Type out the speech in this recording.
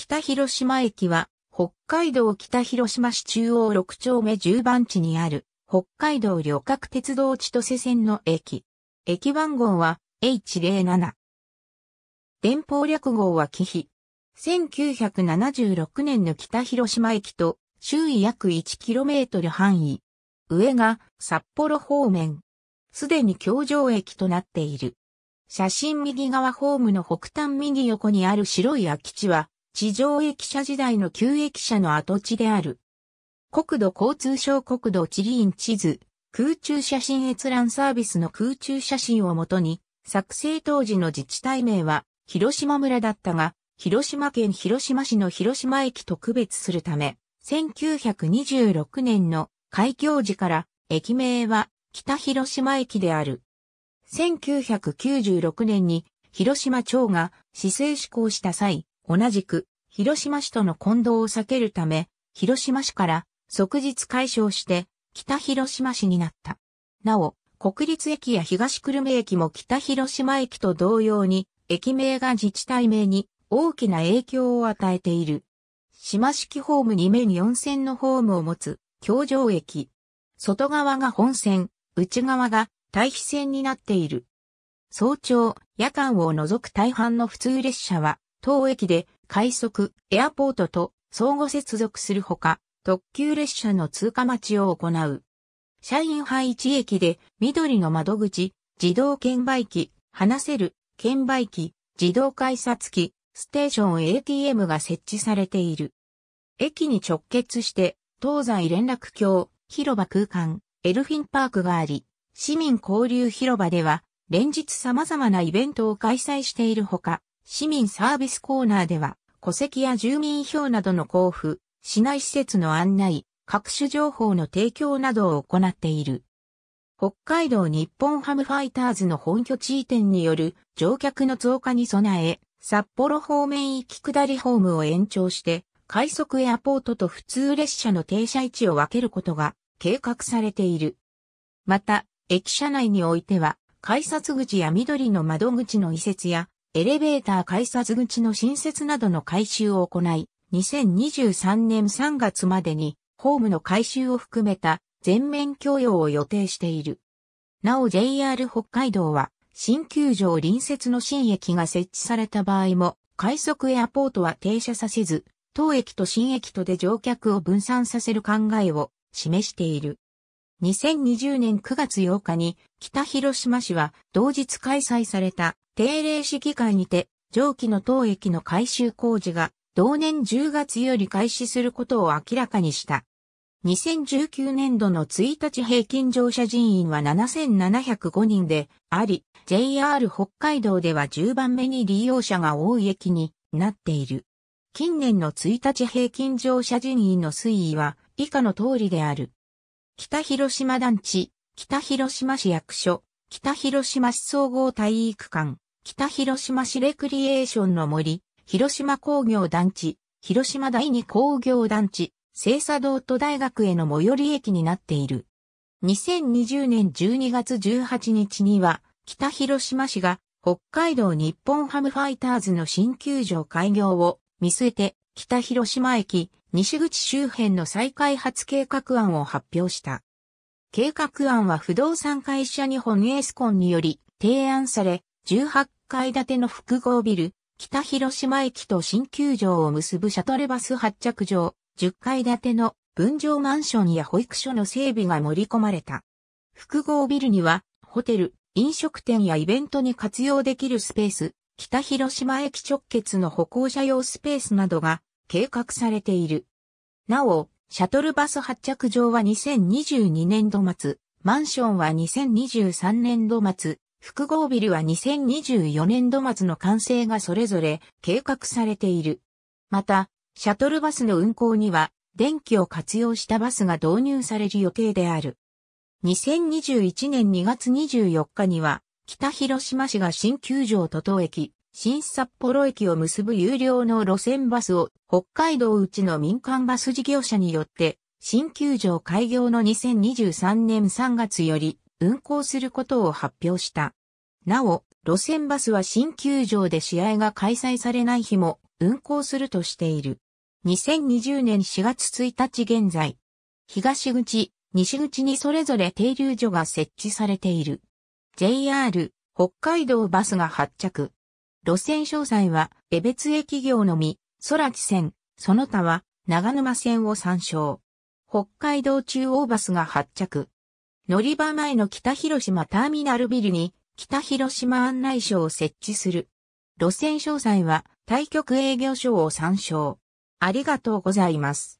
北広島駅は、北海道北広島市中央6丁目10番地にある、北海道旅客鉄道千歳線の駅。駅番号は H07。電報略号は紀比。1976年の北広島駅と周囲約 1km 範囲。上が札幌方面。すでに京城駅となっている。写真右側ホームの北端右横にある白い空き地は地上駅舎時代の旧駅舎の跡地である。国土交通省国土地理院地図、空中写真閲覧サービスの空中写真をもとに、作成当時の自治体名は、広島村だったが、広島県広島市の広島駅と区別するため、1926年の開業時から駅名は北広島駅である。1996年に広島町が市政施行した際、同じく、広島市との混同を避けるため、広島市から即日解消して北広島市になった。なお、国立駅や東久留米駅も北広島駅と同様に、駅名が自治体名に大きな影響を与えている。島式ホーム2面4線のホームを持つ、京城駅。外側が本線、内側が対比線になっている。早朝、夜間を除く大半の普通列車は、当駅で快速、エアポートと相互接続するほか、特急列車の通過待ちを行う。社員配置駅で緑の窓口、自動券売機、話せる、券売機、自動改札機、ステーション ATM が設置されている。駅に直結して、東西連絡橋、広場空間、エルフィンパークがあり、市民交流広場では、連日様々なイベントを開催しているほか、市民サービスコーナーでは、戸籍や住民票などの交付、市内施設の案内、各種情報の提供などを行っている。北海道日本ハムファイターズの本拠地移転による乗客の増加に備え、札幌方面行き下りホームを延長して、快速エアポートと普通列車の停車位置を分けることが計画されている。また、駅舎内においては、改札口や緑の窓口の移設や、エレベーター改札口の新設などの改修を行い、2023年3月までに、ホームの改修を含めた全面供与を予定している。なお JR 北海道は、新球場隣接の新駅が設置された場合も、快速エアポートは停車させず、当駅と新駅とで乗客を分散させる考えを示している。2020年9月8日に北広島市は同日開催された定例市議会にて、上記の当駅の改修工事が、同年10月より開始することを明らかにした。2019年度の1日平均乗車人員は7705人であり、JR 北海道では10番目に利用者が多い駅になっている。近年の1日平均乗車人員の推移は以下の通りである。北広島団地、北広島市役所、北広島市総合体育館、北広島市レクリエーションの森、広島工業団地、広島第二工業団地、清佐道都大学への最寄り駅になっている。2020年12月18日には、北広島市が北海道日本ハムファイターズの新球場開業を見据えて、北広島駅、西口周辺の再開発計画案を発表した。計画案は不動産会社日本エースコンにより提案され、18階建ての複合ビル、北広島駅と新球場を結ぶシャトルバス発着場、10階建ての分譲マンションや保育所の整備が盛り込まれた。複合ビルには、ホテル、飲食店やイベントに活用できるスペース、北広島駅直結の歩行者用スペースなどが計画されている。なお、シャトルバス発着場は2022年度末、マンションは2023年度末、複合ビルは2024年度末の完成がそれぞれ計画されている。また、シャトルバスの運行には電気を活用したバスが導入される予定である。2021年2月24日には、北広島市が新球場と当駅、新札幌駅を結ぶ有料の路線バスを北海道うちの民間バス事業者によって、新球場開業の2023年3月より運行することを発表した。なお、路線バスは新球場で試合が開催されない日も運行するとしている。2020年4月1日現在、東口、西口にそれぞれ停留所が設置されている。JR、北海道バスが発着。路線詳細は、江別駅業のみ、空地線、その他は、長沼線を参照。北海道中央バスが発着。乗り場前の北広島ターミナルビルに北広島案内所を設置する。路線詳細は対局営業所を参照。ありがとうございます。